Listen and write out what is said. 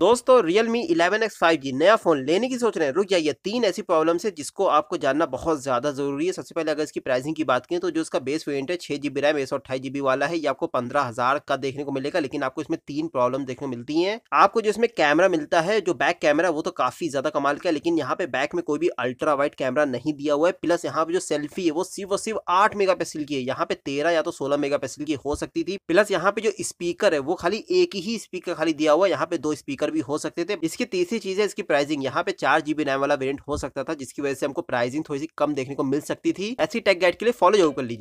दोस्तों Realme 11x 5G नया phone लेने की सोच रहे हैं रुक जाइए तीन ऐसी प्रॉब्लम है जिसको आपको जानना बहुत ज्यादा जरूरी है सबसे पहले अगर इसकी प्राइसिंग की बात करें तो जो इसका बेस वेरियंट है छह जीबी रैम एक सौ अठाई जीबी वाला है ये आपको पंद्रह हजार का देखने को मिलेगा लेकिन आपको इसमें तीन प्रॉब्लम देखने को मिलती है आपको जो इसमें कैमरा मिलता है जो बैक कैमरा वो तो काफी ज्यादा कमाल का है लेकिन यहाँ पे बैक में कोई भी अल्ट्रा वाइड कैमरा नहीं दिया हुआ है प्लस यहाँ पे जो सेल्फी है वो सिर्फ और सिर्फ आठ मेगा की है यहाँ पे तेरह या तो सोलह मेगा की हो सकती थी प्लस यहाँ पे जो स्पीकर है वो खाली एक ही स्पीकर खाली दिया हुआ है यहाँ पे दो स्पीकर पर भी हो सकते थे इसकी तीसरी चीज है इसकी प्राइसिंग यहाँ पे चार जीबी रैम वाला वेरियंट हो सकता था जिसकी वजह से हमको प्राइसिंग थोड़ी सी कम देखने को मिल सकती थी ऐसी टेक गाइड के लिए फॉलो जरूर कर लीजिए